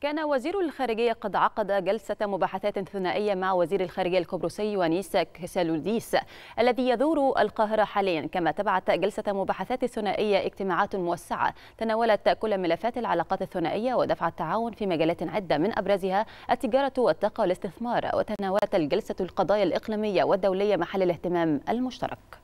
كان وزير الخارجية قد عقد جلسة مباحثات ثنائية مع وزير الخارجية القبرصي ونيس كسالوديس الذي يدور القاهرة حاليا كما تبعت جلسة مباحثات ثنائية اجتماعات موسعة تناولت كل ملفات العلاقات الثنائية ودفع التعاون في مجالات عدة من أبرزها التجارة والطاقة والاستثمار وتناولت الجلسة القضايا الإقليمية والدولية محل الاهتمام المشترك